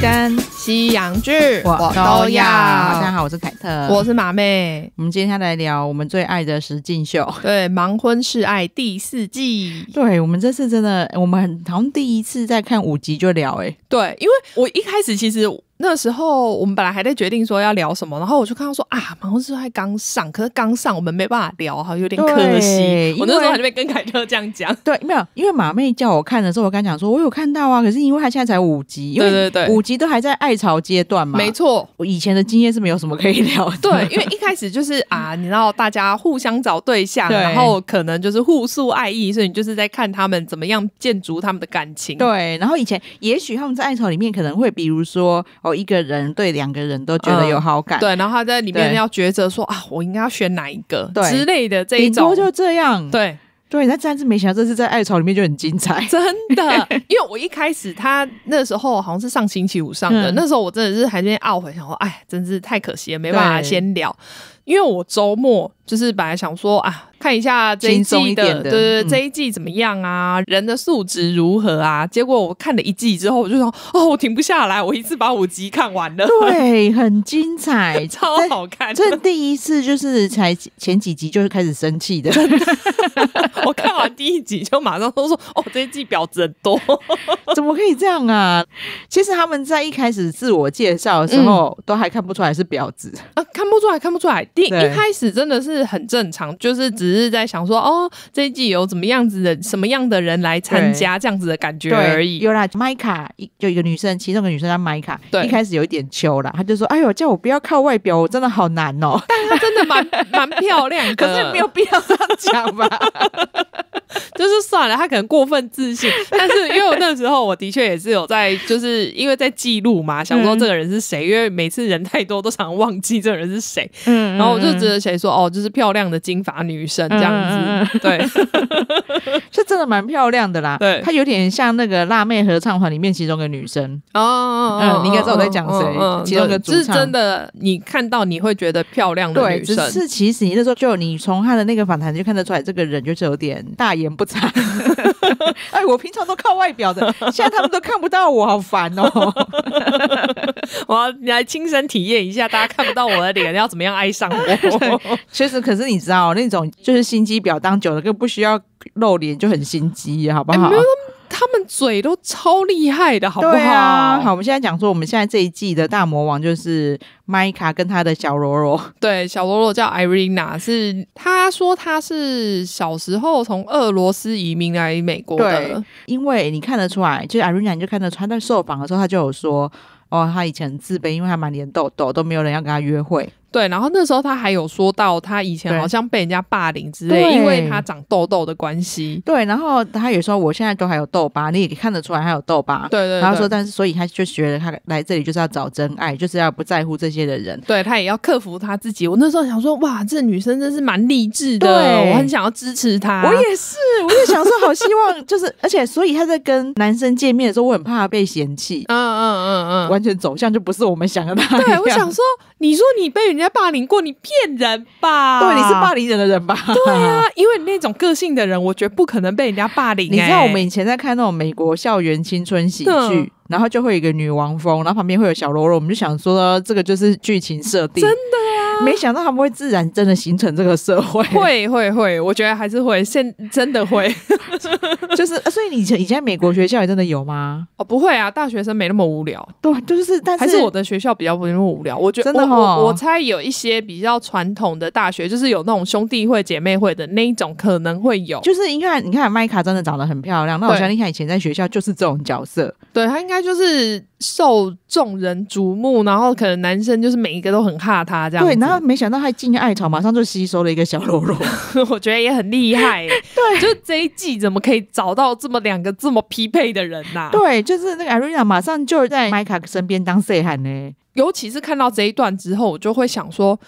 跟西洋剧我都要。大家好，我是凯特，我是马妹。我们今天下来聊我们最爱的石进秀，对《盲婚试爱》第四季。对，我们这次真的，我们好像第一次在看五集就聊哎。对，因为我一开始其实。那时候我们本来还在决定说要聊什么，然后我就看到说啊，马后是还刚上，可是刚上我们没办法聊，好像有点可惜。我那时候还在跟凯特这样讲。对，没有，因为马妹叫我看的时候，我刚讲说我有看到啊，可是因为他现在才五集，因为五集都还在爱巢阶段嘛。没错，我以前的经验是没有什么可以聊。对，因为一开始就是啊，你知道大家互相找对象，然后可能就是互诉爱意，所以你就是在看他们怎么样建筑他们的感情。对，然后以前也许他们在爱巢里面可能会比如说。有一个人对两个人都觉得有好感，对，然后在里面要抉择说啊，我应该要选哪一个之类的这种，就这样，对对，那真是没想到，这次在爱巢里面就很精彩，真的。因为我一开始他那时候好像是上星期五上的，那时候我真的是还在懊悔，想说，哎，真是太可惜了，没办法先聊，因为我周末。就是本来想说啊，看一下这一季的，对对，这一季怎么样啊？人的素质如何啊？结果我看了一季之后，我就说哦，我停不下来，我一次把五集看完了。对，很精彩，超好看。这第一次就是才前几集就是开始生气的，我看完第一集就马上都说哦，这一季婊子很多，怎么可以这样啊？其实他们在一开始自我介绍的时候，都还看不出来是婊子啊，看不出来，看不出来。第一开始真的是。是很正常，就是只是在想说，哦，这一季有怎么样子的、什么样的人来参加这样子的感觉而已。有啦，麦卡一就有一个女生，其中一个女生叫麦卡，对，一开始有一点糗啦，她就说：“哎呦，叫我不要靠外表，我真的好难哦。”但是她真的蛮蛮漂亮，可是也没有必要这样讲吧。就是算了，他可能过分自信，但是因为我那时候我的确也是有在，就是因为在记录嘛，想说这个人是谁，因为每次人太多都想忘记这个人是谁。嗯，然后我就觉得谁说哦，就是漂亮的金发女神这样子，对，是 真的蛮漂亮的啦。对，她有点像那个辣妹合唱团里面其中一个女生哦，你应该知道我在讲谁，其中一个主唱的，你看到你会觉得漂亮的女生，只是其实你那时候就你从她的那个访谈就看得出来，这个人就是有点大。言不惭，哎，我平常都靠外表的，现在他们都看不到我，好烦哦！我，你来亲身体验一下，大家看不到我的脸，要怎么样爱上我？其实，可是你知道，那种就是心机婊，当久了，就不需要露脸就很心机，好不好？他们嘴都超厉害的，好不好？好，我们现在讲说，我们现在这一季的大魔王就是 m i a 跟他的小柔柔。对，小柔柔叫 Irina，是他说他是小时候从俄罗斯移民来美国的。因为你看得出来，就是 Irina，你就看得出来，在受访的时候，他就有说，哦，他以前自卑，因为他满脸痘痘，都没有人要跟他约会。对，然后那时候他还有说到他以前好像被人家霸凌之类，因为他长痘痘的关系。对，然后他也说我现在都还有痘疤，你也看得出来还有痘疤。对对。然后说，但是所以他就觉得他来这里就是要找真爱，就是要不在乎这些的人。对他也要克服他自己。我那时候想说，哇，这女生真是蛮励志的。对，我很想要支持她。我也是，我也想说，好希望就是，而且所以他在跟男生见面的时候，我很怕被嫌弃。嗯嗯嗯嗯，完全走向就不是我们想要的。对，我想说，你说你被。人家霸凌过你，骗人吧？对，你是霸凌人的人吧？对啊，因为那种个性的人，我觉得不可能被人家霸凌。你知道我们以前在看那种美国校园青春喜剧，然后就会有一个女王风，然后旁边会有小喽啰，我们就想说这个就是剧情设定，真的。没想到他们会自然真的形成这个社会，会会会，我觉得还是会，现真的会，就是所以你以前美国学校也真的有吗？哦，不会啊，大学生没那么无聊，对，就是，但是是我的学校比较不那么无聊。我觉得真的、我我猜有一些比较传统的大学，就是有那种兄弟会姐妹会的那种，可能会有，就是你看，你看麦卡真的长得很漂亮，那我相信他以前在学校就是这种角色，对他应该就是。受众人瞩目，然后可能男生就是每一个都很怕他这样对，然后没想到他进爱巢，马上就吸收了一个小喽啰，我觉得也很厉害。对，就是这一季怎么可以找到这么两个这么匹配的人啊？对，就是那个艾瑞亚马上就在麦 a 身边当色汉呢。尤其是看到这一段之后，我就会想说。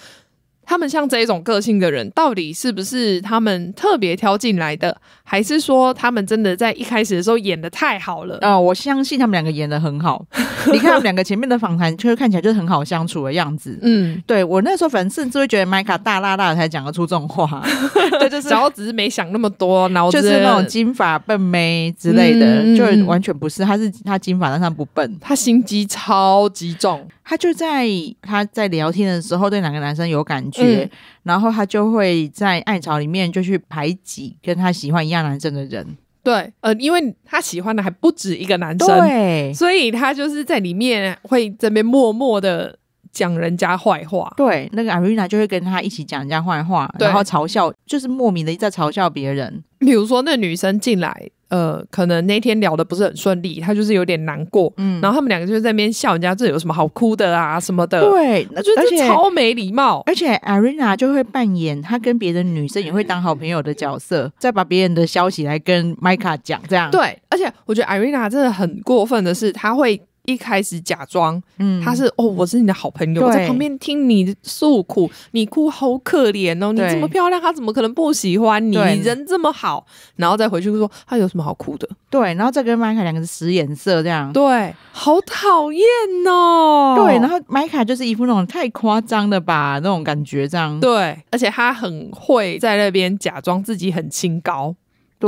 他们像这一种个性的人，到底是不是他们特别挑进来的，还是说他们真的在一开始的时候演的太好了？啊，我相信他们两个演的很好。你看他们两个前面的访谈，就看起来就是很好相处的样子。嗯，对我那时候反正甚至会觉得 m i 大 a 大大才讲得出这种话，对，就是然后只是没想那么多，脑子就是那种金发笨妹之类的，就完全不是。他是他金发，但他不笨，他心机超级重。他就在他在聊天的时候对哪个男生有感觉，然后他就会在爱巢里面就去排挤跟他喜欢一样男生的人。对，呃，因为他喜欢的还不止一个男生，对，所以他就是在里面会这边默默的讲人家坏话。对，那个 a r 娜 n a 就会跟他一起讲人家坏话，然后嘲笑，就是莫名的在嘲笑别人。比如说，那女生进来。呃，可能那天聊的不是很顺利，他就是有点难过，嗯，然后他们两个就在那边笑，人家这有什么好哭的啊什么的，对，那就是超没礼貌，而且 a r 娜 n a 就会扮演她跟别的女生也会当好朋友的角色，再把别人的消息来跟 m i a 讲，这样对，而且我觉得 a r 娜 n a 真的很过分的是，他会。一开始假装，嗯，他是哦，我是你的好朋友，我在旁边听你诉苦，你哭好可怜哦，你这么漂亮，他怎么可能不喜欢你？你人这么好，然后再回去说他有什么好哭的？对，然后再跟麦卡两个人使眼色，这样对，好讨厌哦。对，然后麦卡就是一副那种太夸张了吧那种感觉，这样对，而且他很会在那边假装自己很清高。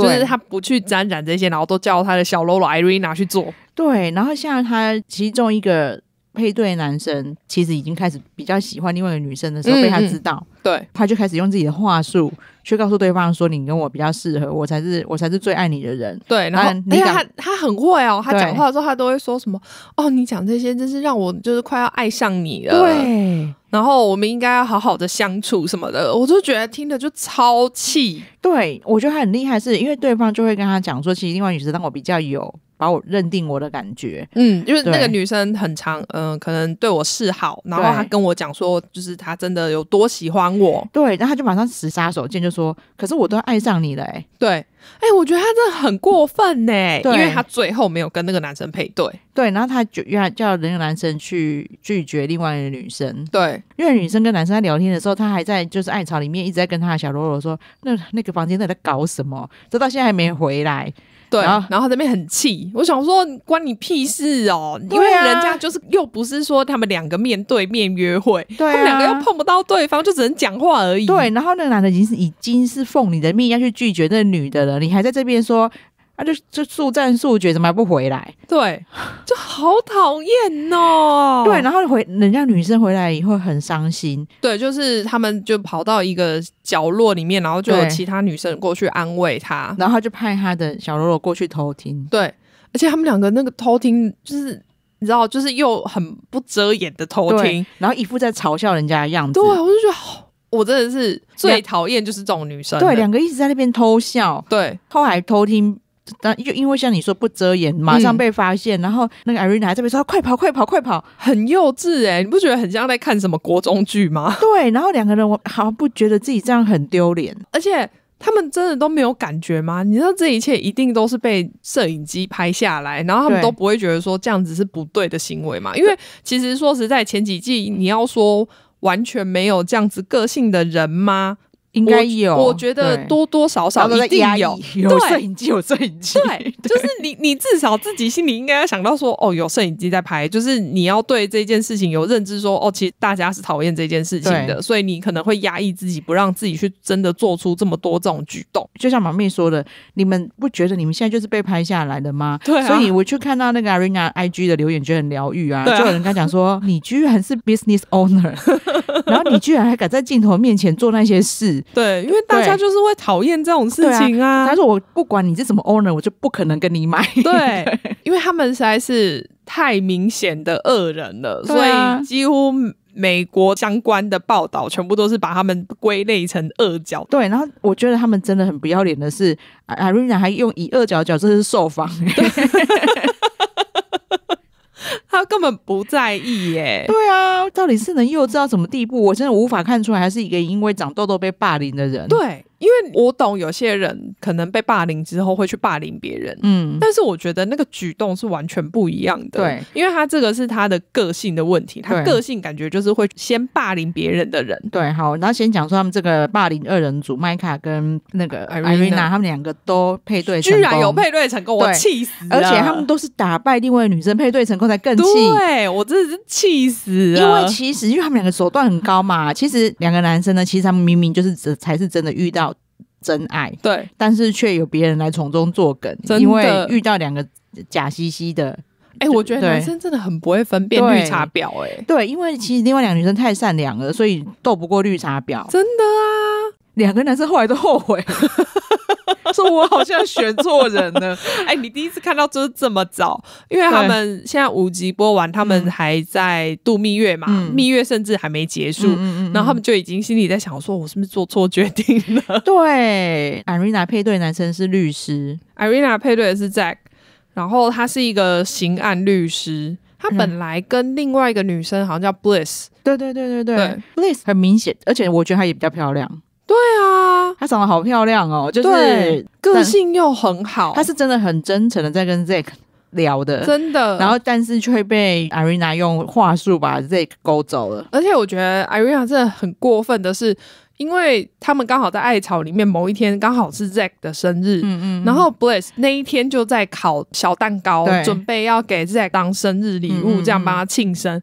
就是他不去沾染这些，然后都叫他的小喽啰 Irina 去做。对，然后像他其中一个。配对男生其实已经开始比较喜欢另外一个女生的时候，被他知道，对，他就开始用自己的话术去告诉对方说：“你跟我比较适合，我才是我才是最爱你的人。”对，然后你且他他很会哦，他讲话的时候他都会说什么：“哦，你讲这些真是让我就是快要爱上你了。”对，然后我们应该要好好的相处什么的，我就觉得听着就超气。对，我觉得他很厉害，是因为对方就会跟他讲说：“其实另外女生让我比较有。”把我认定我的感觉，嗯，因为那个女生很长，嗯，可能对我示好，然后她跟我讲说，就是她真的有多喜欢我，对，然后她就马上使杀手锏，就说，可是我都爱上你了，哎，对，哎，我觉得她真的很过分呢，因为她最后没有跟那个男生配对，对，然后她就原来叫那个男生去拒绝另外一个女生，对，因为女生跟男生在聊天的时候，她还在就是爱巢里面一直在跟他的小柔柔说，那那个房间在在搞什么，直到现在还没回来。对，然后他这边很气，我想说关你屁事哦，因为人家就是又不是说他们两个面对面约会，他们两个又碰不到对方，就只能讲话而已。对，然后那个男的已经是已经是奉你的命要去拒绝那个女的了，你还在这边说。他就就速战速决，怎么还不回来？对，就好讨厌哦。对，然后回人家女生回来以后很伤心。对，就是他们就跑到一个角落里面，然后就有其他女生过去安慰她，然后就派他的小喽啰过去偷听。对，而且他们两个那个偷听，就是你知道，就是又很不遮掩的偷听，然后一副在嘲笑人家的样子。对，我就觉得我真的是最讨厌就是这种女生。对，两个一直在那边偷笑，对，偷还偷听。但就因为像你说不遮掩，马上被发现，然后那个艾瑞娜还这边说快跑快跑快跑，很幼稚哎，你不觉得很像在看什么国中剧吗？对，然后两个人我好像不觉得自己这样很丢脸，而且他们真的都没有感觉吗？你知道这一切一定都是被摄影机拍下来，然后他们都不会觉得说这样子是不对的行为嘛？因为其实说实在，前几季你要说完全没有这样子个性的人吗？应该有，我觉得多多少少一定有，有摄影机，有摄影机，对，就是你，你至少自己心里应该要想到说，哦，有摄影机在拍，就是你要对这件事情有认知，说，哦，其实大家是讨厌这件事情的，所以你可能会压抑自己，不让自己去真的做出这么多这种举动。就像马妹说的，你们不觉得你们现在就是被拍下来的吗？对，所以我去看到那个 a r e n a IG 的留言，觉得很疗愈啊，就有人跟他讲说，你居然是 business owner，然后你居然还敢在镜头面前做那些事。对，因为大家就是会讨厌这种事情啊。他说我不管你是什么 owner，我就不可能跟你买。对，因为他们实在是太明显的恶人了，所以几乎美国相关的报道全部都是把他们归类成恶角。对，然后我觉得他们真的很不要脸的是，阿瑞娜还用以恶角角，这是受访。他根本不在意耶，对啊，到底是能幼稚到什么地步？我真的无法看出来，还是一个因为长痘痘被霸凌的人？对。因为我懂有些人可能被霸凌之后会去霸凌别人，嗯，但是我觉得那个举动是完全不一样的，对，因为他这个是他的个性的问题，他个性感觉就是会先霸凌别人的人，对，好，然后先讲说他们这个霸凌二人组，麦卡跟那个艾瑞娜，他们两个都配对，居然有配对成功，我气死而且他们都是打败另外女生配对成功才更气，对我真的是气死，因为其实因为他们两个手段很高嘛，其实两个男生呢，其实他们明明就是这才是真的遇到。真爱对，但是却有别人来从中作梗，因为遇到两个假兮兮的。哎，我觉得男生真的很不会分辨绿茶婊，哎，对，因为其实另外两个女生太善良了，所以斗不过绿茶婊。真的啊，两个男生后来都后悔。说，我好像选错人了。哎，你第一次看到就是这么早，因为他们现在五集播完，他们还在度蜜月嘛，蜜月甚至还没结束，然后他们就已经心里在想：，说我是不是做错决定了？对，Irina 配对男生是律师，Irina 配对的是 Jack，然后他是一个刑案律师，他本来跟另外一个女生好像叫 Bliss，对对对对对，Bliss 很明显，而且我觉得她也比较漂亮。对啊，她长得好漂亮哦，就是个性又很好，她是真的很真诚的在跟 Zack 聊的，真的。然后，但是却被 a r i n a 用话术把 Zack 勾走了。而且，我觉得 a r i n a 真的很过分的是，因为他们刚好在艾草里面某一天，刚好是 Zack 的生日，嗯嗯。然后 Bliss 那一天就在烤小蛋糕，准备要给 Zack 当生日礼物，这样帮他庆生。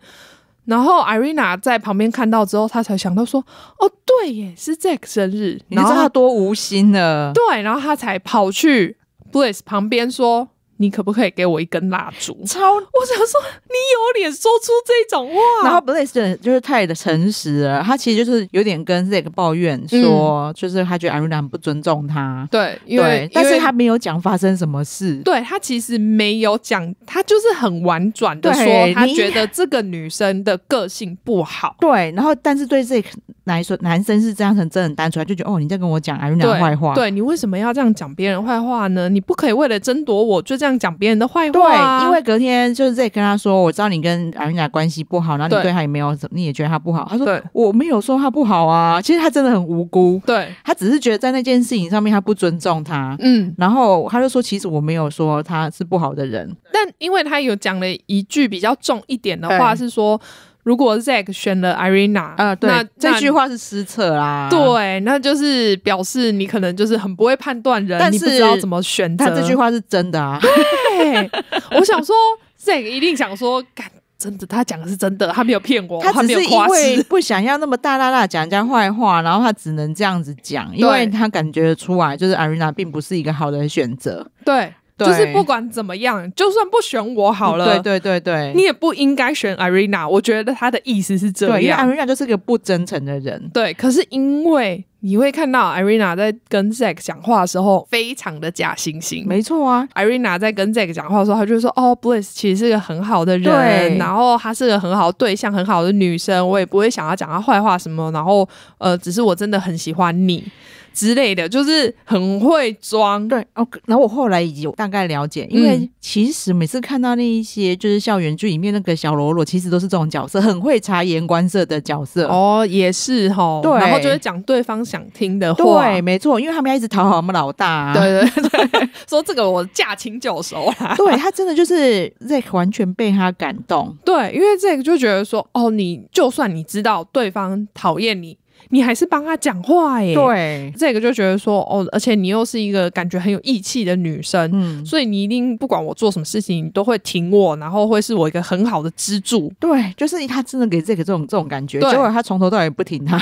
然后 Irina 在旁边看到之后，她才想到说：“哦，对，耶，是 Jack 生日。”你知道他多无心了。对，然后他才跑去 Bliss 旁边说。你可不可以给我一根蜡烛？超！我想说，你有脸说出这种话？然后 b l a z 就是太的诚实了。他其实就是有点跟 Zack 抱怨说，就是他觉得 a u r 很 a 不尊重他。对，因为但是他没有讲发生什么事。对他其实没有讲，他就是很婉转的说，他觉得这个女生的个性不好。对，然后但是对这 k 来说，男生是这样很真的单纯，他就觉得哦，你在跟我讲 a u r o a 坏话。对你为什么要这样讲别人坏话呢？你不可以为了争夺我就这样。讲别人的坏话，对，因为隔天就是在跟他说，我知道你跟老人家关系不好，然后你对他也没有，你也觉得他不好。他说我没有说他不好啊，其实他真的很无辜，对他只是觉得在那件事情上面他不尊重他，嗯，然后他就说其实我没有说他是不好的人，但因为他有讲了一句比较重一点的话，是说。如果 z a c k 选了 i r i n a 啊，对，那这句话是失策啦。对，那就是表示你可能就是很不会判断人，你不知道怎么选。他这句话是真的啊。对，我想说 z a c k 一定想说，干，真的，他讲的是真的，他没有骗我，他只是因为不想要那么大大大讲人家坏话，然后他只能这样子讲，因为他感觉出来就是 i r i n a 并不是一个好的选择。对。就是不管怎么样，就算不选我好了，对对对对，你也不应该选 Irina。我觉得他的意思是这样，Irina 就是个不真诚的人。对，可是因为你会看到 Irina 在跟 Zack 讲话的时候非常的假惺惺。没错啊，Irina 在跟 Zack 讲话的时候，她就说：“哦，Bliss 其实是个很好的人，然后她是个很好的对象，很好的女生，我也不会想要讲她坏话什么。然后呃，只是我真的很喜欢你。”之类的，就是很会装，对哦。然后我后来有大概了解，因为其实每次看到那一些就是校园剧里面那个小啰啰，其实都是这种角色，很会察言观色的角色。哦，也是哈。然后就会讲对方想听的话。对，没错，因为他们要一直讨好我们老大。对对对，说这个我驾轻就熟啦。对他真的就是 z a c 完全被他感动。对，因为这个就觉得说，哦，你就算你知道对方讨厌你。你还是帮他讲话耶？对，这个就觉得说哦，而且你又是一个感觉很有义气的女生，嗯，所以你一定不管我做什么事情，你都会挺我，然后会是我一个很好的支柱。对，就是他真的给 Zack 这种这种感觉。结果他从头到尾不听他，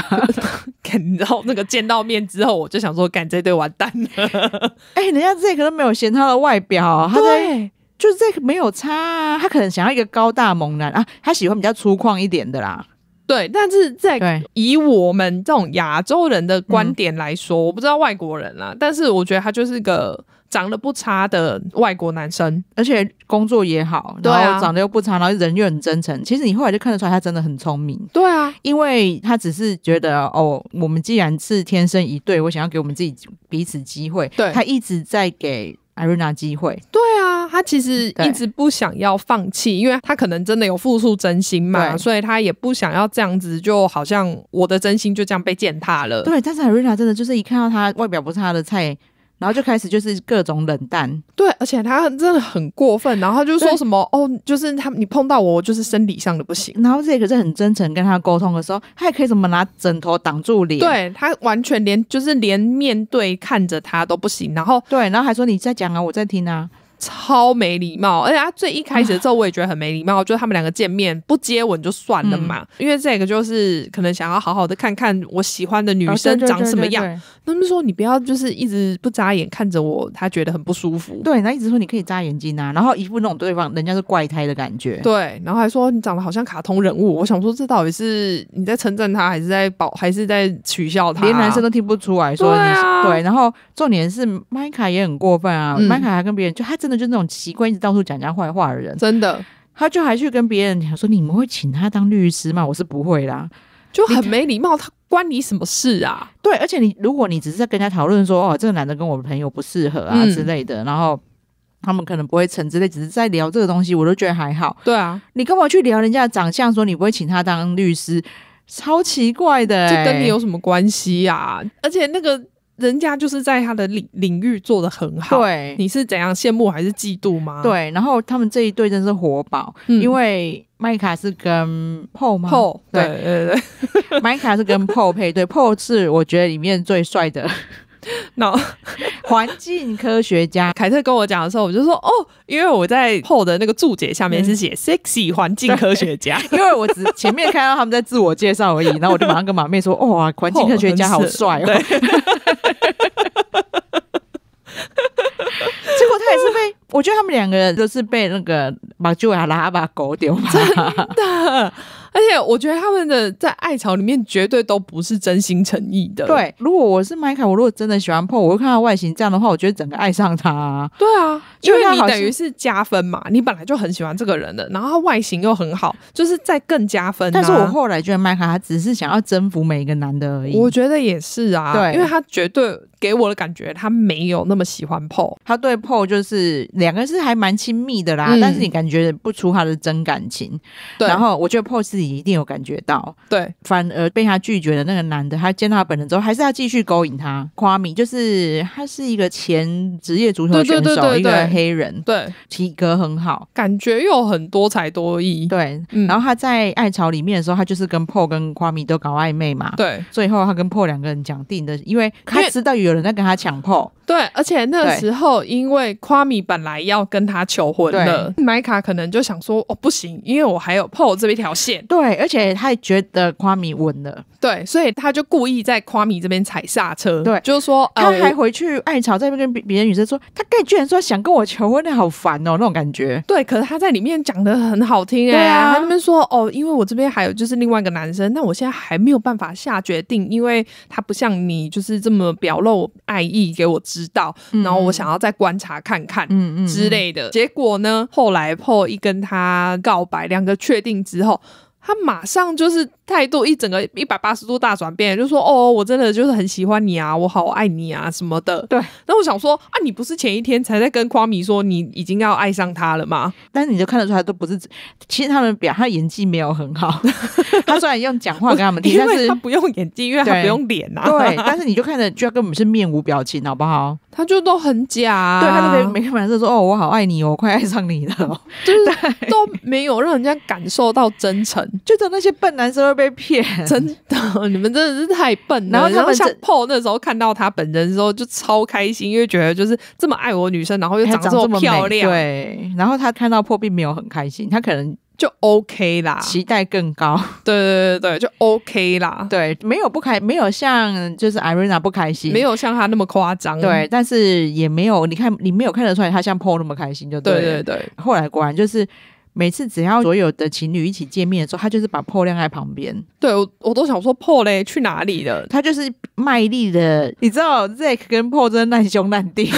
然 后那个见到面之后，我就想说，干这队完蛋了。哎，人家 Zack 都没有嫌他的外表，对，就是 Zack 没有差，他可能想要一个高大猛男啊，他喜欢比较粗犷一点的啦。对，但是在以我们这种亚洲人的观点来说，我不知道外国人啊，但是我觉得他就是个长得不差的外国男生，而且工作也好，然后长得又不差，然后人又很真诚。其实你后来就看得出来，他真的很聪明。对啊，因为他只是觉得哦，我们既然是天生一对，我想要给我们自己彼此机会。对，他一直在给艾瑞娜机会。对。他其实一直不想要放弃，因为他可能真的有付出真心嘛，所以他也不想要这样子，就好像我的真心就这样被践踏了。对，但是瑞娜真的就是一看到他外表不是他的菜，然后就开始就是各种冷淡。对，而且他真的很过分，然后就说什么哦，就是他你碰到我，我就是生理上的不行。然后这个是很真诚跟他沟通的时候，他也可以怎么拿枕头挡住脸，对他完全连就是连面对看着他都不行。然后对，然后还说你在讲啊，我在听啊。超没礼貌，而且他最一开始的时候我也觉得很没礼貌，就是他们两个见面不接吻就算了嘛，因为这个就是可能想要好好的看看我喜欢的女生长什么样，他们说你不要就是一直不眨眼看着我，他觉得很不舒服。对，他一直说你可以眨眼睛啊，然后一副那种对方人家是怪胎的感觉。对，然后还说你长得好像卡通人物，我想说这到底是你在称赞他还是在保还是在取笑他？连男生都听不出来，说你对。然后重点是麦卡也很过分啊，麦卡还跟别人就他这。真的就那种奇怪，一直到处讲人家坏话的人，真的，他就还去跟别人讲说：“你们会请他当律师吗？”我是不会啦，就很没礼貌。他关你什么事啊？对，而且你如果你只是在跟人家讨论说：“哦，这个男的跟我的朋友不适合啊之类的”，然后他们可能不会成之类，只是在聊这个东西，我都觉得还好。对啊，你干嘛去聊人家的长相？说你不会请他当律师，超奇怪的，这跟你有什么关系啊？而且那个。人家就是在他的领领域做的很好，对，你是怎样羡慕还是嫉妒吗？对，然后他们这一对真是活宝，因为麦卡是跟 p o 吗 p o 对对对，麦卡是跟 p o 配对 p o 是我觉得里面最帅的。那 环境科学家凯特跟我讲的时候，我就说哦，因为我在后的那个注解下面是写 “sexy 环境科学家”，因为我只前面看到他们在自我介绍而已，然后我就马上跟马妹说：“哇，环境科学家好帅哦！” 结果他也是被我觉得他们两个人都是被那个马修亚拉把狗丢嘛，真的。而且我觉得他们的在爱巢里面绝对都不是真心诚意的。对，如果我是麦凯，我如果真的喜欢破，我会看他外形这样的话，我觉得整个爱上他。对啊。因为你等于是加分嘛，你本来就很喜欢这个人的，然后外形又很好，就是在更加分。但是我后来觉得麦克他只是想要征服每一个男的而已，我觉得也是啊。对，因为他绝对给我的感觉，他没有那么喜欢 p o 他对 p o 就是两个人是还蛮亲密的啦，但是你感觉不出他的真感情。对，然后我觉得 p o 自己一定有感觉到，对，反而被他拒绝的那个男的，他见到他本人之后，还是要继续勾引他，夸米就是他是一个前职业足球选手，一个。黑人对体格很好，感觉又很多才多艺对，然后他在爱巢里面的时候，他就是跟 Paul 跟夸米都搞暧昧嘛，对，最后他跟 Paul 两个人讲定的，因为他知道有人在跟他抢 Paul。对，而且那时候因为夸米本来要跟他求婚的，麦卡可能就想说哦不行，因为我还有 PO 这一条线。对，而且他也觉得夸米稳了，对，所以他就故意在夸米这边踩刹车。对，就是说他还回去艾草在那边跟别别的女生说，他盖居然说想跟我求婚，那好烦哦那种感觉。对，可是他在里面讲的很好听哎，他们说哦，因为我这边还有就是另外一个男生，那我现在还没有办法下决定，因为他不像你就是这么表露爱意给我。知道，然后我想要再观察看看，嗯嗯之类的。结果呢，后来后一跟他告白，两个确定之后。他马上就是态度一整个一百八十度大转变，就说：“哦，我真的就是很喜欢你啊，我好爱你啊什么的。”对。那我想说啊，你不是前一天才在跟夸米说你已经要爱上他了吗？但是你就看得出来，都不是。其实他们表他演技没有很好，他虽然用讲话跟他们，但是他不用演技，因为他不用脸啊。对。但是你就看着，就要跟我们是面无表情，好不好？他就都很假，对他可边每天晚上说：“哦，我好爱你哦，快爱上你了。”就是 都没有让人家感受到真诚。就等那些笨男生会被骗，真的，你们真的是太笨。然后他们像 Paul 那时候看到他本人之后就超开心，因为觉得就是这么爱我女生，然后又长得这么漂亮。对，然后他看到 Paul 并没有很开心，他可能就 OK 啦，期待更高。对对对对，就 OK 啦。对，没有不开，没有像就是 i r i n a 不开心，没有像他那么夸张。对，但是也没有，你看你没有看得出来他像 Paul 那么开心，就对对对。后来果然就是。每次只要所有的情侣一起见面的时候，他就是把破晾在旁边。对，我我都想说破嘞去哪里了？他就是卖力的。你知道 Zack 跟破真的难兄难弟，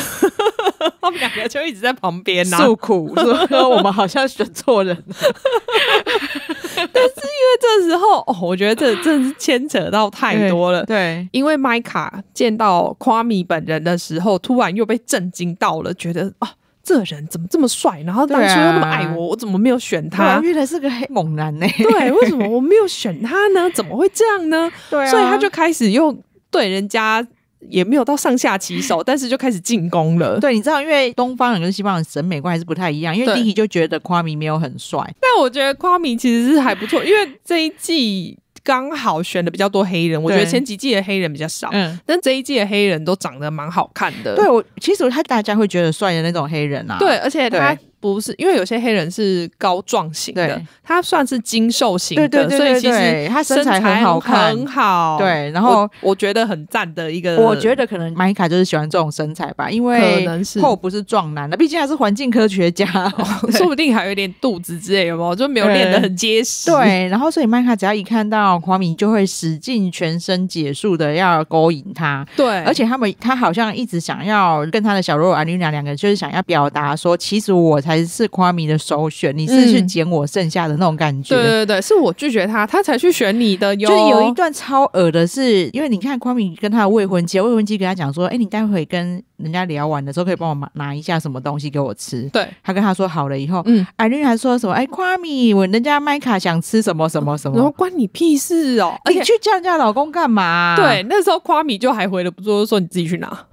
他们两个就一直在旁边诉苦，说我们好像选错人了。但是因为这时候，我觉得这真是牵扯到太多了。对，因为麦卡见到夸米本人的时候，突然又被震惊到了，觉得啊。这人怎么这么帅？然后当初又那么爱我，我怎么没有选他？原来是个黑猛男呢。对，为什么我没有选他呢？怎么会这样呢？对，所以他就开始又对人家也没有到上下其手，但是就开始进攻了。对，你知道，因为东方人跟西方人审美观还是不太一样，因为弟弟就觉得夸米没有很帅，但我觉得夸米其实是还不错，因为这一季。刚好选的比较多黑人，我觉得前几季的黑人比较少，但这一季的黑人都长得蛮好看的。对我，其实他大家会觉得帅的那种黑人啊，对，而且他。不是因为有些黑人是高壮型的，他算是精瘦型的，所以其实他身材很好，很好。对，然后我觉得很赞的一个，我觉得可能麦卡就是喜欢这种身材吧，因为可能是后不是壮男的，毕竟还是环境科学家，说不定还有点肚子之类的，没有就没有练的很结实。对，然后所以麦卡只要一看到黄敏，就会使劲全身解数的要勾引他。对，而且他们他好像一直想要跟他的小柔柔、安妮娜两个人，就是想要表达说，其实我。才是夸米的首选，你是去捡我剩下的那种感觉。对对对，是我拒绝他，他才去选你的哟。就有一段超恶的，是因为你看夸米跟他的未婚妻，未婚妻跟他讲说：“哎，你待会跟人家聊完的时候，可以帮我拿拿一下什么东西给我吃。”对，他跟他说好了以后，嗯，艾瑞还说什么：“哎，夸米，我人家麦卡想吃什么什么什么。”然后关你屁事哦，你去叫人家老公干嘛？”对，那时候夸米就还回了，不就是说你自己去拿。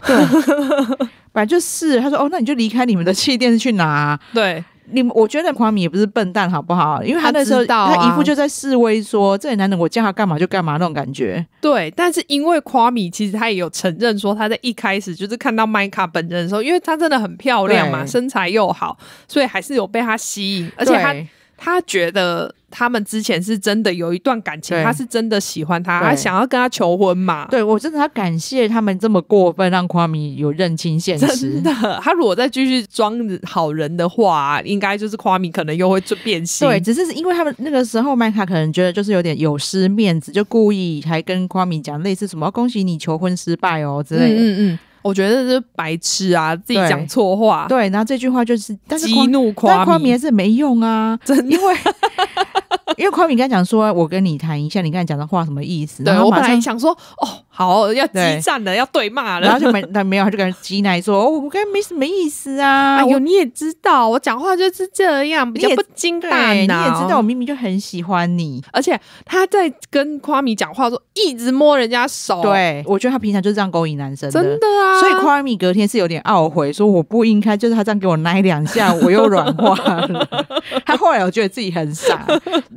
反正就是，他说哦，那你就离开你们的气垫去拿。对，你我觉得夸米也不是笨蛋，好不好？因为他那时候他姨父就在示威说，这个男人我叫他干嘛就干嘛那种感觉。对，但是因为夸米其实他也有承认说，他在一开始就是看到麦卡本人的时候，因为他真的很漂亮嘛，身材又好，所以还是有被他吸引，而且他。他觉得他们之前是真的有一段感情，他是真的喜欢他，他想要跟他求婚嘛？对，我真的要感谢他们这么过分，让夸米有认清现实。真的，他如果再继续装好人的话，应该就是夸米可能又会变心。对，只是因为他们那个时候麦卡可能觉得就是有点有失面子，就故意还跟夸米讲类似什么“恭喜你求婚失败哦”之类的。嗯嗯。我觉得是白痴啊，自己讲错话。对，然后这句话就是激怒夸米，但夸米也是没用啊，因为。因为夸米刚刚讲说，我跟你谈一下，你刚才讲的话什么意思？对我本来想说，哦，好，要激战了，要对骂了，然后就没，那没有，他就跟激奶说，我刚没什么意思啊。哎呦，你也知道，我讲话就是这样，比较不大打。你也知道，我明明就很喜欢你，而且他在跟夸米讲话说，一直摸人家手。对，我觉得他平常就这样勾引男生，真的啊。所以夸米隔天是有点懊悔，说我不应该，就是他这样给我奶两下，我又软化了。他后来我觉得自己很傻。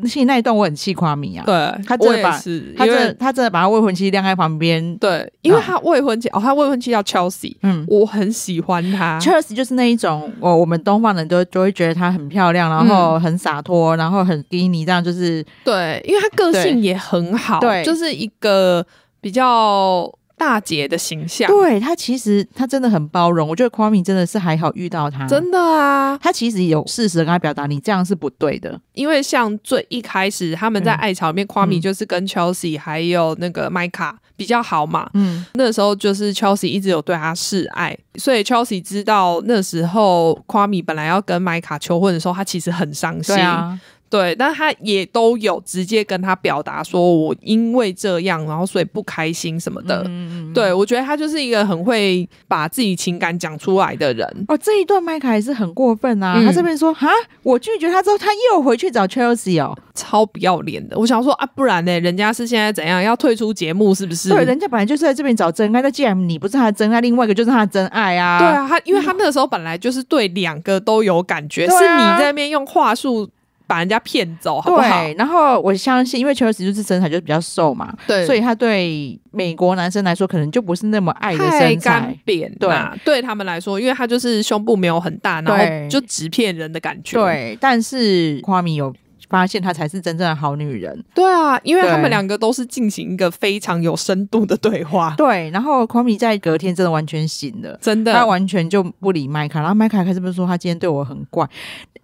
心里那一段我很气夸米娅，对，他真把，他真他真的把他未婚妻晾在旁边，对，因为他未婚妻哦，他未婚妻叫 Chelsea，嗯，我很喜欢他，Chelsea 就是那一种，我我们东方人都都会觉得她很漂亮，然后很洒脱，然后很给你这样就是，对，因为她个性也很好，对，就是一个比较。大姐的形象，对他其实他真的很包容。我觉得夸米真的是还好遇到他，真的啊。他其实有事实跟他表达，你这样是不对的。因为像最一开始他们在爱巢里面，夸米就是跟 Chelsea 还有那个 m i c a 比较好嘛。嗯，那时候就是 Chelsea 一直有对他示爱，所以 Chelsea 知道那时候夸米本来要跟 m i c a 求婚的时候，他其实很伤心。对啊。对，但他也都有直接跟他表达说，我因为这样，然后所以不开心什么的。对，我觉得他就是一个很会把自己情感讲出来的人。哦，这一段麦卡也是很过分啊！他这边说啊，我拒绝他之后，他又回去找 Chelsea 哦，超不要脸的。我想说啊，不然呢，人家是现在怎样要退出节目是不是？对，人家本来就是在这边找真爱，那既然你不是他的真爱，另外一个就是他的真爱啊。对啊，他因为他那个时候本来就是对两个都有感觉，是你那边用话术。把人家骗走，好不好？对，然后我相信，因为确实就是身材就是比较瘦嘛，对，所以他对美国男生来说可能就不是那么爱的身材，对，对他们来说，因为他就是胸部没有很大，然后就直骗人的感觉，对。但是夸米有发现，她才是真正的好女人，对啊，因为他们两个都是进行一个非常有深度的对话，对。然后夸米在隔天真的完全醒了，真的，他完全就不理麦克，然后麦克开始不是说他今天对我很怪。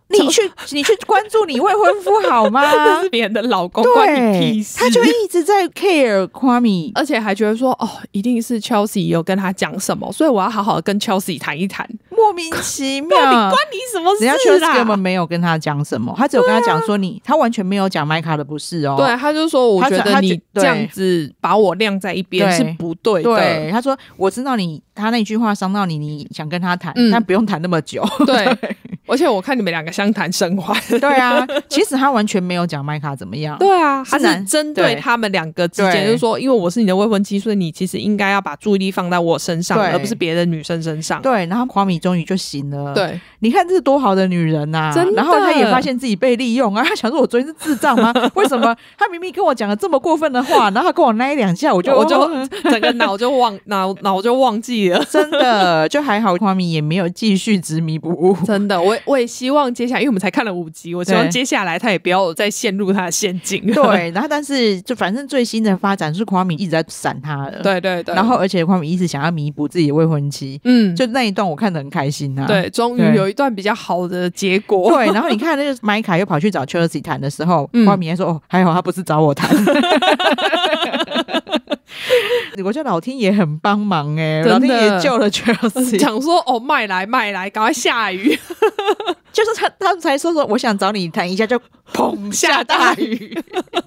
你去，你去关注你未婚夫好吗？这是别人的老公，关你屁事！他就一直在 care Kwame，而且还觉得说，哦，一定是 Chelsea 有跟他讲什么，所以我要好好跟 Chelsea 谈一谈。莫名其妙，关你什么事？人家确实根本没有跟他讲什么，他只有跟他讲说你，他完全没有讲麦卡的不是哦。对，他就说我觉得你这样子把我晾在一边是不对。对，他说我知道你，他那句话伤到你，你想跟他谈，但不用谈那么久。对，而且我看你们两个相谈甚欢。对啊，其实他完全没有讲麦卡怎么样。对啊，他是针对他们两个之间，就是说，因为我是你的未婚妻，所以你其实应该要把注意力放在我身上，而不是别的女生身上。对，然后夸米。终于就醒了。对，你看这是多好的女人呐！然后她也发现自己被利用啊！她想说：“我昨天是智障吗？为什么他明明跟我讲了这么过分的话，然后他跟我一两下，我就我就 整个脑就忘脑脑就忘记了。”真的，就还好。花米也没有继续执迷不悟。真的，我我也希望接下来，因为我们才看了五集，我希望接下来他也不要再陷入他的陷阱。对，然后但是就反正最新的发展是花米一直在闪他。对对对。然后而且花米一直想要弥补自己的未婚妻。嗯，就那一段我看的很。开心啊。对，终于有一段比较好的结果。对，然后你看那个麦卡又跑去找 Chelsea 谈的时候，花米还说：“哦，还好他不是找我谈。”我觉得老天也很帮忙哎，老天也救了 Chelsea，讲说：“哦，卖来卖来，赶快下雨。”就是他，他们才说说我想找你谈一下，就砰下大雨。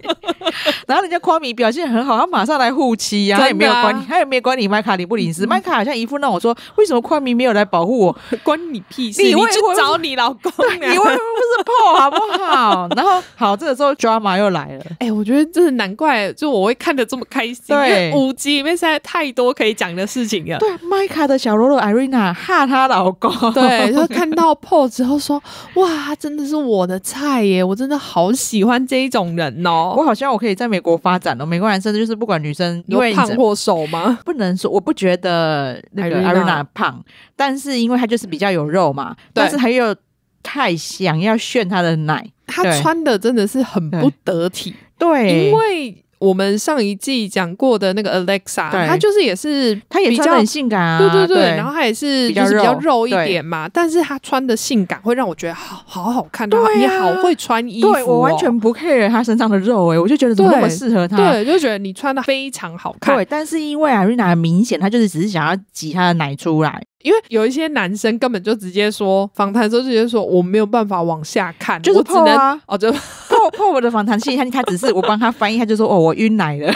然后人家夸米表现很好，他马上来护妻呀，他也没有管你，他也没有管你。麦卡理不领斯，麦卡好像一副那我说为什么夸米没有来保护我，关你屁事？你去找你老公，你为什么不是破好不好？然后 好，这个时候 drama 又来了。哎，我觉得就是难怪，就我会看的这么开心。对，五集里面实在太多可以讲的事情了。对，麦卡的小萝莉艾 r i n a 哈她老公，对，她看到破之后说。哇，真的是我的菜耶！我真的好喜欢这一种人哦。我好像我可以在美国发展哦。美国男生就是不管女生，因为胖或瘦吗？不能说，我不觉得那个阿瑞娜胖，但是因为她就是比较有肉嘛。但是他又太想要炫他的奶，他穿的真的是很不得体。对，因为。我们上一季讲过的那个 Alexa，她就是也是，她也穿的很性感啊，对对对，然后她也是就是比较肉一点嘛，但是她穿的性感会让我觉得好好好看，对你好会穿衣服，我完全不 care 她身上的肉，哎，我就觉得怎么那么适合她，对，就觉得你穿的非常好看，对，但是因为 Ariana 明显她就是只是想要挤她的奶出来。因为有一些男生根本就直接说访谈的时候直接说我没有办法往下看，就是我只能哦，就泡 泡我的访谈器，他他只是我帮他翻译，他就说哦我晕奶了，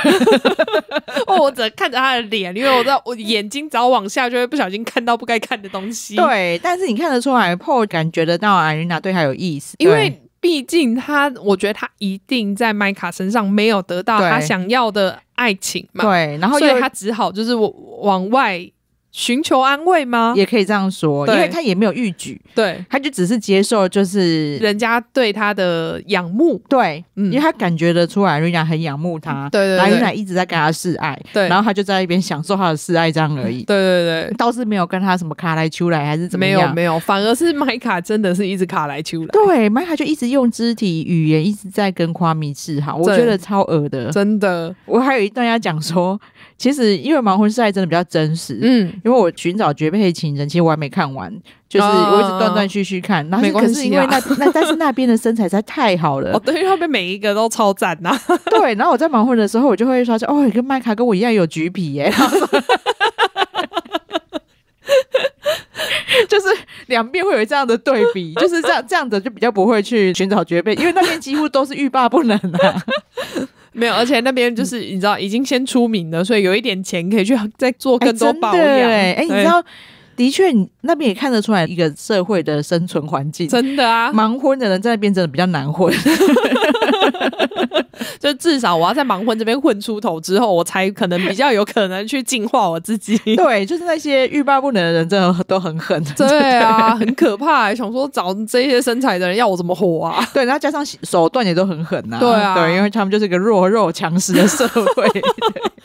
哦我只能看着他的脸，因为我知道我眼睛早往下就会不小心看到不该看的东西。对，但是你看得出来泡感觉得到艾琳娜对他有意思，因为毕竟他我觉得他一定在麦卡身上没有得到他想要的爱情嘛，对，然后所以他只好就是往外。寻求安慰吗？也可以这样说，因为他也没有欲举，对，他就只是接受，就是人家对他的仰慕，对，因为他感觉得出来，瑞娜很仰慕他，对，对。瑞娜一直在跟他示爱，对，然后他就在一边享受他的示爱，这样而已，对对对，倒是没有跟他什么卡来丘来还是怎么样，没有没有，反而是麦卡真的是一直卡来丘来，对，麦卡就一直用肢体语言一直在跟夸米示好，我觉得超恶的，真的，我还有一段要讲说，其实因为盲婚示爱真的比较真实，嗯。因为我寻找绝配情人，其实我还没看完，就是我一直断断续续看。那关可是因为那那但是那边的身材实在太好了，对，那面每一个都超赞呐。对，然后我在忙活的时候，我就会刷，就哦，你跟麦卡跟我一样有橘皮耶。就是两边会有这样的对比，就是这样这样子就比较不会去寻找绝配，因为那边几乎都是欲罢不能啊。没有，而且那边就是你知道，已经先出名了，所以有一点钱可以去 再做更多保养。哎，你知道，的确，那边也看得出来一个社会的生存环境。真的啊，盲婚的人在那边真的比较难混。就至少我要在盲婚这边混出头之后，我才可能比较有可能去净化我自己。对，就是那些欲罢不能的人，真的都很狠，对啊，很可怕。想说找这些身材的人，要我怎么活啊？对，然后加上手段也都很狠呐。对啊，因为他们就是一个弱肉强食的社会。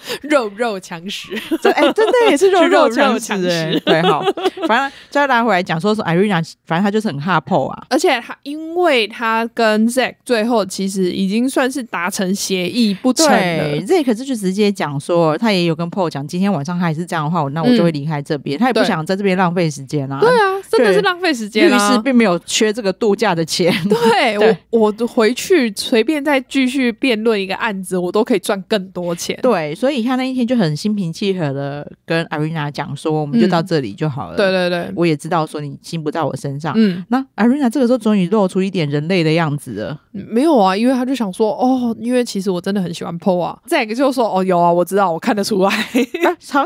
肉肉强食，这哎，真的也 是肉肉强食哎。对好，反正再拿回来讲，说说艾瑞娜，反正她就是很怕破啊。而且她因为她跟 Zack 最后其实已经算是达成协议不成了。Zack 是就直接讲说，他也有跟破讲，今天晚上他还是这样的话，那我就会离开这边。他也不想在这边浪费时间啊。对啊，真的是浪费时间。律师并没有缺这个度假的钱。对，我我回去随便再继续辩论一个案子，我都可以赚更多钱。对，所以。所以他那一天就很心平气和的跟阿瑞娜讲说，我们就到这里就好了。对对对，我也知道说你心不在我身上。嗯，那阿瑞娜这个时候终于露出一点人类的样子了。没有啊，因为他就想说哦，因为其实我真的很喜欢 PO 啊。再一个就是说哦，有啊，我知道，我看得出来。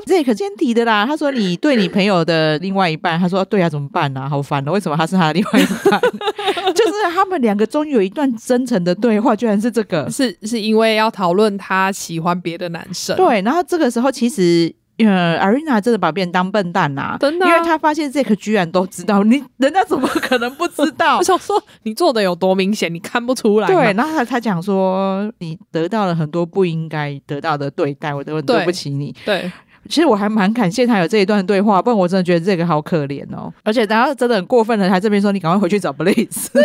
这可先提的啦。他说你对你朋友的另外一半，他说对啊，怎么办啊？好烦哦，为什么他是他的另外一半？就是他们两个中有一段真诚的对话，居然是这个，是是因为要讨论他喜欢别的男生。对，然后这个时候其实。呃 a r e n a 真的把别人当笨蛋呐，真的，因为他发现 Zack 居然都知道，你人家怎么可能不知道？想说你做的有多明显，你看不出来。对，然后他他讲说，你得到了很多不应该得到的对待，我都对不起你。对，其实我还蛮感谢他有这一段对话，不然我真的觉得这个好可怜哦。而且然后真的很过分了，他这边说你赶快回去找 Blaze。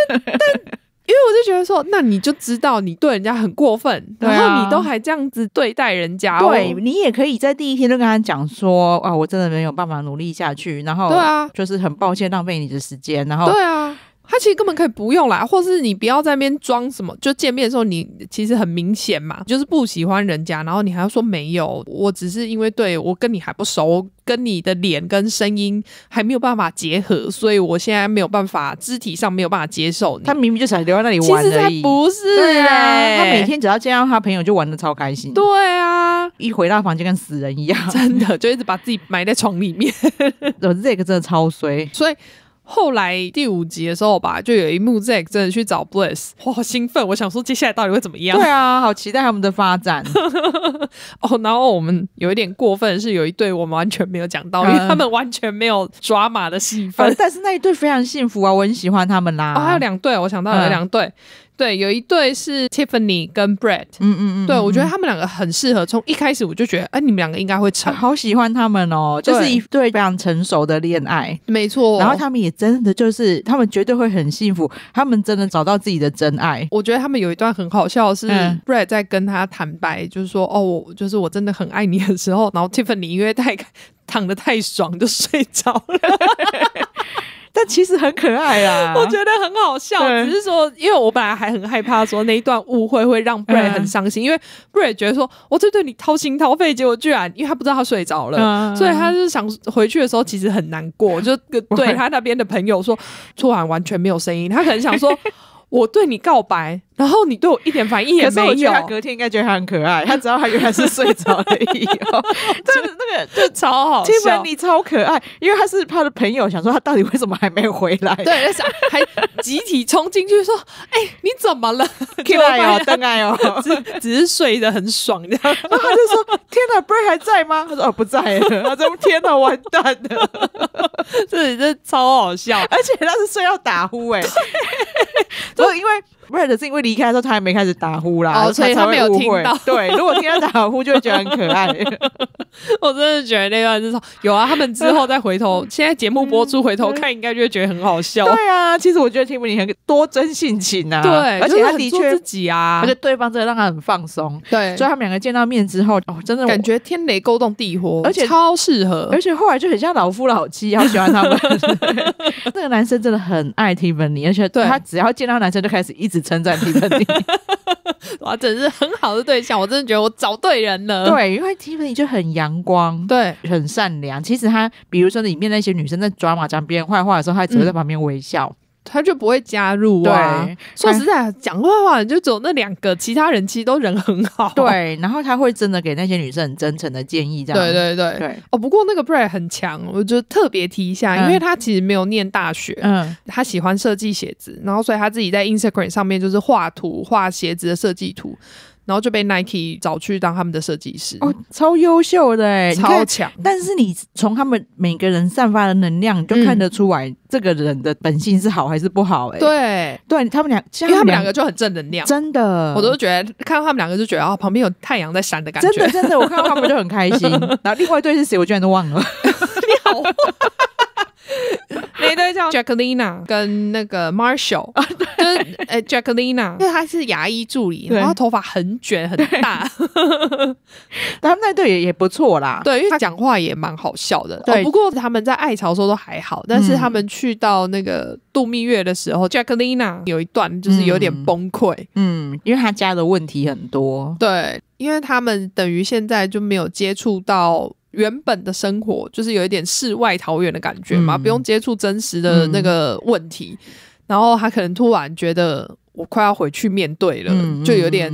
因为我就觉得说，那你就知道你对人家很过分，然后你都还这样子对待人家。对你也可以在第一天就跟他讲说，啊，我真的没有办法努力下去，然后对啊，就是很抱歉浪费你的时间，然后对啊。他其实根本可以不用来，或是你不要在那边装什么。就见面的时候，你其实很明显嘛，就是不喜欢人家。然后你还要说没有，我只是因为对我跟你还不熟，跟你的脸跟声音还没有办法结合，所以我现在没有办法，肢体上没有办法接受。他明明就想留在那里玩而已。其实他不是啊，他每天只要见到他朋友就玩的超开心。对啊，一回到房间跟死人一样，真的就一直把自己埋在床里面。我这个真的超衰，所以。后来第五集的时候吧，就有一幕 z a c k 真的去找 Bliss，我好兴奋，我想说接下来到底会怎么样？对啊，好期待他们的发展。哦，然后我们有一点过分是有一对我们完全没有讲到，因为他们完全没有抓马的戏份，但是那一对非常幸福啊，我很喜欢他们啦。哦，还有两对，我想到了两对。对，有一对是 Tiffany 跟 Brett，嗯嗯嗯，对我觉得他们两个很适合，从一开始我就觉得，哎，你们两个应该会成，好喜欢他们哦，就是一对非常成熟的恋爱，没错。然后他们也真的就是，他们绝对会很幸福，他们真的找到自己的真爱。我觉得他们有一段很好笑，是 Brett 在跟他坦白，就是说，哦，我就是我真的很爱你的时候，然后 Tiffany 因为太躺得太爽，就睡着了。但其实很可爱啊，我觉得很好笑。只是说，因为我本来还很害怕，说那一段误会会让布 a 特很伤心，因为布 a 特觉得说，我真对你掏心掏肺，结果居然，因为他不知道他睡着了，所以他是想回去的时候其实很难过，就 对他那边的朋友说，突然完全没有声音，他可能想说，我对你告白。然后你对我一点反应也没有。他隔天应该觉得他很可爱，他知道他原来是睡着了以后，这 个那个就超好笑。你超可爱，因为他是他的朋友，想说他到底为什么还没回来？对，在想还集体冲进去说：“哎，你怎么了？”可 爱哦，真爱哦，只只是睡得很爽这样。那他就说：“天哪 b r 还在吗？”他说：“哦，不在。”他说：“天哪，完蛋了！”这真超好笑，而且他是睡到打呼哎，就因为。不是，是因为离开的时候他还没开始打呼啦，所以他没有听到。对，如果听他打呼，就会觉得很可爱。我真的觉得那段是说有啊，他们之后再回头，现在节目播出回头看，应该就会觉得很好笑。对啊，其实我觉得 t i m f y 很多真性情啊，对，而且他的确自己啊，而且对方真的让他很放松。对，所以他们两个见到面之后，哦，真的感觉天雷勾动地火，而且超适合，而且后来就很像老夫老妻，好喜欢他们。那个男生真的很爱 t i m f y 而且他只要见到男生就开始一直。称赞提哈尼，哇，真是很好的对象，我真的觉得我找对人了。对，因为提本 y 就很阳光，对，很善良。其实他，比如说里面那些女生在抓马讲别人坏话的时候，他只会在旁边微笑。他就不会加入啊！说实在，讲坏话就只有那两个，其他人其实都人很好。对，然后他会真的给那些女生很真诚的建议，这样。对对对对。哦，不过那个 b r a 很强，我就特别提一下，因为他其实没有念大学，嗯，他喜欢设计鞋子，然后所以他自己在 Instagram 上面就是画图、画鞋子的设计图。然后就被 Nike 找去当他们的设计师，哦，超优秀的，超强。但是你从他们每个人散发的能量，就看得出来这个人的本性是好还是不好，哎，对，对他们两，因为他们两个就很正能量，真的，我都觉得看到他们两个就觉得啊，旁边有太阳在闪的感觉，真的真的，我看到他们就很开心。然后另外一对是谁，我居然都忘了，你好。那 对叫 Jacqueline 跟那个 Marshall，就是呃 Jacqueline，为他是牙医助理，然后头发很卷很大，他们那对也也不错啦，对，因为讲话也蛮好笑的，对。不过他们在爱巢候都还好，但是他们去到那个度蜜月的时候，Jacqueline 有一段就是有点崩溃，嗯，因为他家的问题很多，对，因为他们等于现在就没有接触到。原本的生活就是有一点世外桃源的感觉嘛，不用接触真实的那个问题，然后他可能突然觉得我快要回去面对了，就有点。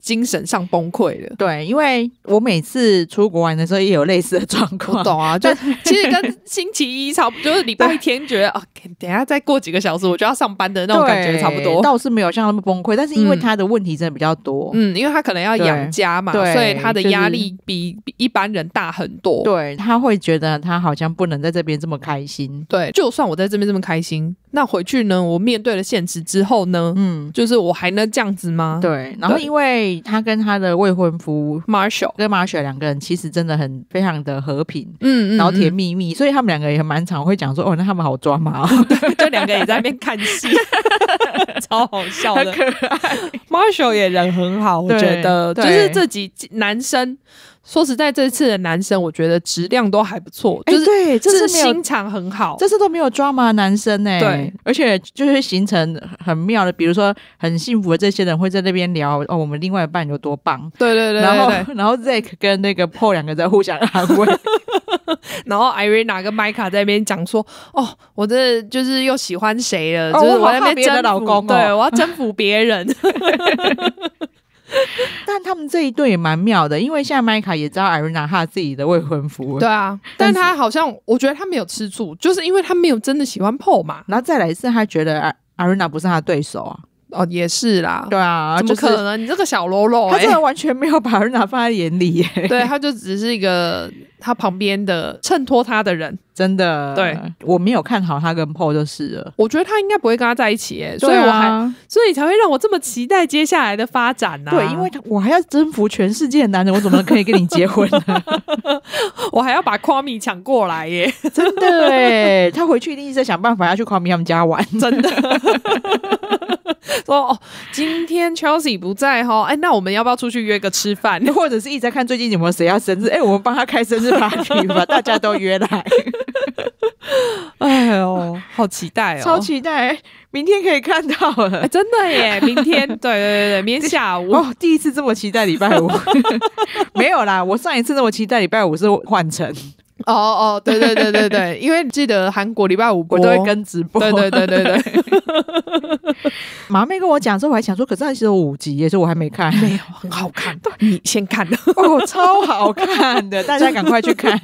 精神上崩溃了，对，因为我每次出国玩的时候也有类似的状况。懂啊，就其实跟星期一差不多，礼拜天觉得啊，等下再过几个小时我就要上班的那种感觉差不多。倒是没有像他们崩溃，但是因为他的问题真的比较多，嗯，因为他可能要养家嘛，所以他的压力比比一般人大很多。对他会觉得他好像不能在这边这么开心。对，就算我在这边这么开心，那回去呢？我面对了现实之后呢？嗯，就是我还能这样子吗？对，然后因为。他跟他的未婚夫 Marshall 跟 Marshall 两个人其实真的很非常的和平，嗯，然后甜蜜蜜，所以他们两个也蛮常会讲说，哦，那他们好抓马，哦，就两个也在那边看戏，超好笑的。Marshall 也人很好，我觉得，就是这几男生。说实在，这次的男生我觉得质量都还不错，就是对，就是心肠很好，这次都没有抓马男生呢，对，而且就是形成很妙的，比如说很幸福的这些人会在那边聊哦，我们另外一半有多棒。对对对。然后然后 Zack 跟那个破两个在互相安慰，然后 Irena 跟 Mika 在那边讲说哦，我这就是又喜欢谁了，就是我在被征服，对，我要征服别人。但他们这一对也蛮妙的，因为现在麦卡也知道艾瑞娜她自己的未婚夫。对啊，但他好像我觉得他没有吃醋，就是因为他没有真的喜欢破嘛。然后再来是，他觉得艾艾瑞娜不是他的对手啊。哦，也是啦，对啊，怎么可能？你这个小喽啰，他真的完全没有把 Rina 放在眼里。耶、对，他就只是一个他旁边的衬托他的人，真的。对，我没有看好他跟 Paul 就是了。我觉得他应该不会跟他在一起耶，所以我还所以才会让我这么期待接下来的发展呢。对，因为我还要征服全世界的男人，我怎么可以跟你结婚呢？我还要把 k 米 m i 抢过来耶，真的哎，他回去一定在想办法要去 k 米 m i 他们家玩，真的。说哦，今天 Chelsea 不在哈，哎，那我们要不要出去约个吃饭？或者是一在看最近有没有谁要生日？哎，我们帮他开生日 party 吧，大家都约来。哎呦，好期待哦，超期待！明天可以看到了，真的耶！明天，对对对明天下午哦，第一次这么期待礼拜五，没有啦，我上一次那么期待礼拜五是换成。哦哦对对对对对，因为你记得韩国礼拜五播，我都跟直播。对对对对对。麻 妹跟我讲的我还想说，可是那是五集，所以我还没看。没有，很好看，你先看的 哦，超好看的，大家赶快去看，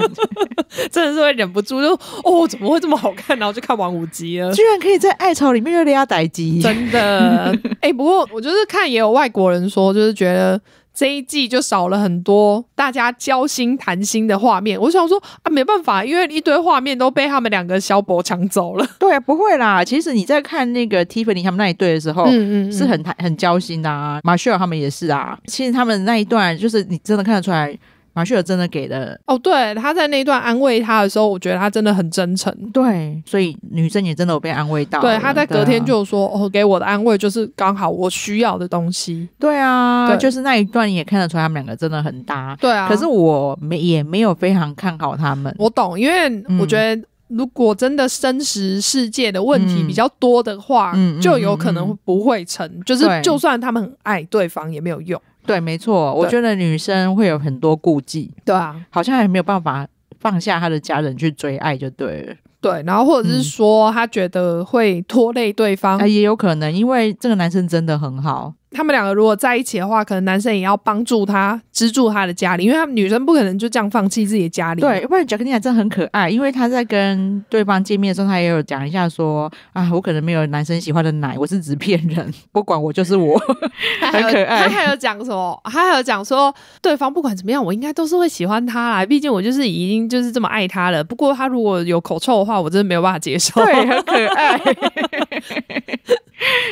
真的是会忍不住就哦，怎么会这么好看？然后就看完五集了，居然可以在爱巢里面又叠逮集，真的。哎，不过我就是看也有外国人说，就是觉得。这一季就少了很多大家交心谈心的画面，我想说啊，没办法，因为一堆画面都被他们两个肖伯抢走了。对，不会啦，其实你在看那个 Tiffany 他们那一对的时候，嗯嗯，是很谈很交心呐，马歇尔他们也是啊，其实他们那一段就是你真的看得出来。马旭尔真的给的哦，对，他在那一段安慰他的时候，我觉得他真的很真诚，对，所以女生也真的有被安慰到。对，他在隔天就说：“哦，给我的安慰就是刚好我需要的东西。”对啊，对，就是那一段也看得出来他们两个真的很搭。对啊，可是我没也没有非常看好他们。我懂，因为我觉得如果真的生实世界的问题比较多的话，就有可能不会成。就是就算他们很爱对方，也没有用。对，没错，我觉得女生会有很多顾忌，对啊，好像也没有办法放下她的家人去追爱就对了。对，然后或者是说她觉得会拖累对方，也有可能，因为这个男生真的很好。他们两个如果在一起的话，可能男生也要帮助他资助他的家里，因为他们女生不可能就这样放弃自己的家里。对，不然贾克尼还真的很可爱，因为他在跟对方见面的时候，他也有讲一下说：“啊，我可能没有男生喜欢的奶，我是纸骗人，不管我就是我，很可爱。”他还有讲什么？他还有讲说，对方不管怎么样，我应该都是会喜欢他啦，毕竟我就是已经就是这么爱他了。不过他如果有口臭的话，我真的没有办法接受。对，很可爱。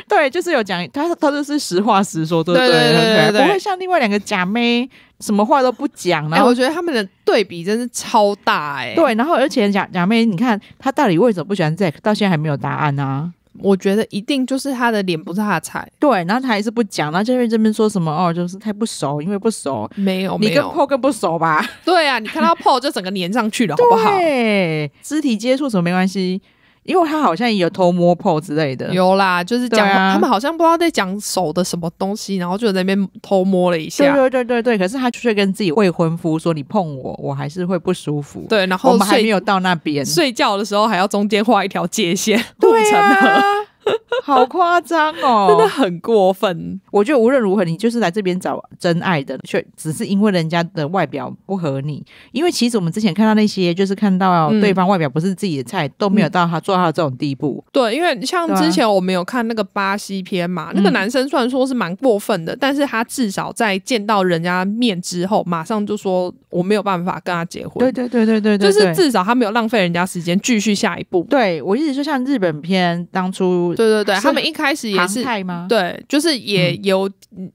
对，就是有讲他，他就是实话。话实说，对对对对，不会像另外两个假妹什么话都不讲，然后我觉得他们的对比真是超大哎。对，然后而且假假妹，你看她到底为什么不喜欢 Jack，到现在还没有答案啊？我觉得一定就是她的脸不是她的菜。对，然后她还是不讲，然后这边这边说什么哦，就是太不熟，因为不熟，没有，你跟 Paul 不熟吧？对啊，你看到 Paul 就整个粘上去了，好不好？肢体接触什么没关系。因为他好像也有偷摸碰之类的，有啦，就是讲他们好像不知道在讲手的什么东西，然后就在那边偷摸了一下。对对对对对，可是他却跟自己未婚夫说：“你碰我，我还是会不舒服。”对，然后我们还没有到那边睡觉的时候，还要中间画一条界线，对河。好夸张哦，真的很过分。我觉得无论如何，你就是来这边找真爱的，却只是因为人家的外表不合你。因为其实我们之前看到那些，就是看到对方外表不是自己的菜，都没有到他做到这种地步。对，因为像之前我们有看那个巴西片嘛，那个男生虽然说是蛮过分的，但是他至少在见到人家面之后，马上就说我没有办法跟他结婚。对对对对对，就是至少他没有浪费人家时间继续下一步。对我一直就像日本片当初。对对对，他们一开始也是，对，就是也有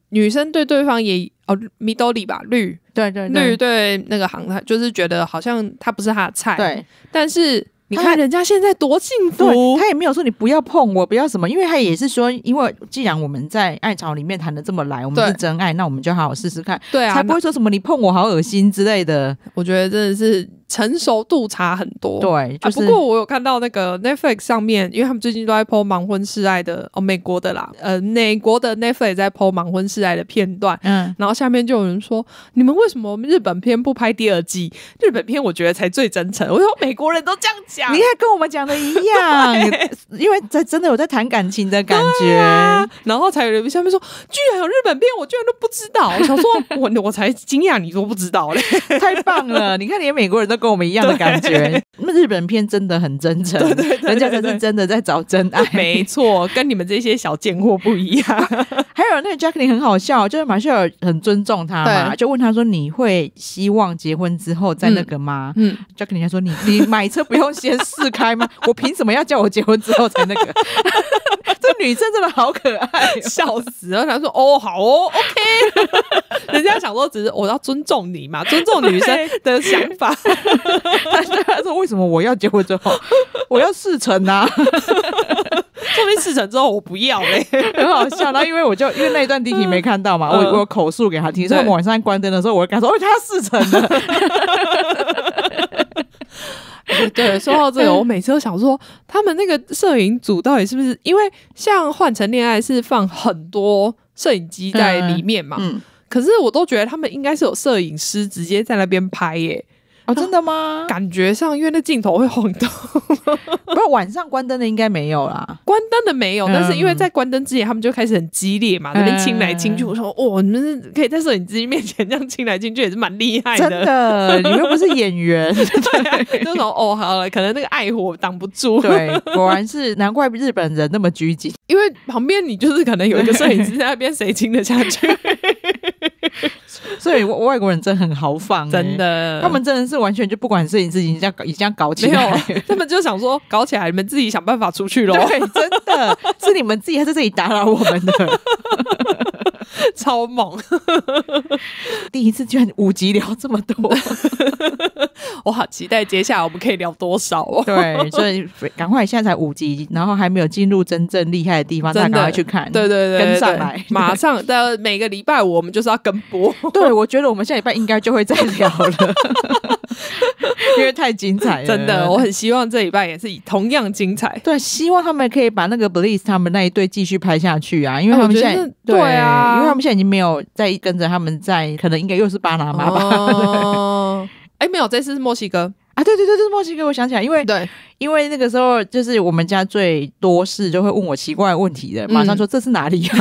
女生对对方也哦米兜里吧，绿，对对绿对那个行太就是觉得好像他不是他的菜，对。但是你看人家现在多幸福，他也没有说你不要碰我，不要什么，因为他也是说，因为既然我们在爱巢里面谈的这么来，我们是真爱，那我们就好好试试看，对啊，才不会说什么你碰我好恶心之类的。我觉得真的是。成熟度差很多，对，不过我有看到那个 Netflix 上面，因为他们最近都在播《盲婚示爱》的，哦，美国的啦，呃，美国的 Netflix 在播《盲婚示爱》的片段，嗯，然后下面就有人说，你们为什么日本片不拍第二季？日本片我觉得才最真诚。我说美国人都这样讲，你还跟我们讲的一样，因为在真的有在谈感情的感觉，然后才有人下面说，居然有日本片，我居然都不知道。我想说，我 我才惊讶，你都不知道嘞，太棒了！你看，连美国人都。跟我们一样的感觉，那日本片真的很真诚，人家可是真的在找真爱，没错，跟你们这些小贱货不一样。还有那个 c k 林很好笑，就是马歇尔很尊重他嘛，就问他说：“你会希望结婚之后再那个吗？” k 克林他说：“你你买车不用先试开吗？我凭什么要叫我结婚之后才那个？” 这女生真的好可爱，笑死了。他说：“哦，好哦，OK。”人家想说只是我要尊重你嘛，尊重女生的想法。他说：“为什么我要结婚之后，我要试乘啊？”后面四成之后我不要嘞，很好笑。然后因为我就 因为那一段地频没看到嘛，我我口述给他听，所以我晚上关灯的时候，我跟他说：“哦，他四成的。”对，说到这个，我每次都想说，他们那个摄影组到底是不是？因为像《换乘恋爱》是放很多摄影机在里面嘛，可是我都觉得他们应该是有摄影师直接在那边拍耶。哦，真的吗？感觉上，因为那镜头会晃动，不，晚上关灯的应该没有啦。关灯的没有，但是因为在关灯之前，他们就开始很激烈嘛，那边亲来亲去。我说，哇，你们可以在摄影机面前这样亲来亲去，也是蛮厉害的。真的，你又不是演员。对，那 时哦，好了，可能那个爱火挡不住。对，果然是，难怪日本人那么拘谨，因为旁边你就是可能有一个摄影师在那边，谁亲得下去？所以外国人真很豪放，真的，他们真的是完全就不管这件事情，这样已经这样搞起来，没有，他们就想说搞起来，你们自己想办法出去喽。对，真的是你们自己在这里打扰我们的。超猛！第一次居然五集聊这么多，我好期待接下来我们可以聊多少哦。对，所以赶快现在才五集，然后还没有进入真正厉害的地方，大家赶快去看，对对对，跟上来，马上的每个礼拜我们就是要跟播。对，我觉得我们下礼拜应该就会再聊了。因为太精彩了，真的，我很希望这一半也是同样精彩。对，希望他们可以把那个 Bliss 他们那一对继续拍下去啊，因为他们现在对啊，因为他们现在已经没有再跟着他们，再可能应该又是巴拿马吧？哎，没有，这次是墨西哥。啊，对对对，就是墨西哥，我想起来，因为对，因为那个时候就是我们家最多事就会问我奇怪问题的，马上说这是哪里啊？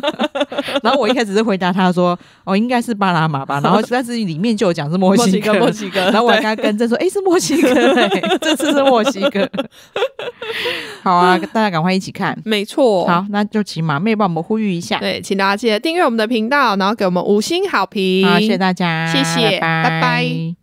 然后我一开始是回答他说哦，应该是巴拿马吧。然后但是里面就有讲是墨西哥，墨西哥。然后我跟他更正说，哎，是墨西哥，这次是墨西哥。好啊，大家赶快一起看，没错。好，那就请马妹帮我们呼吁一下，对，请大家记得订阅我们的频道，然后给我们五星好评。好，谢谢大家，谢谢，拜拜。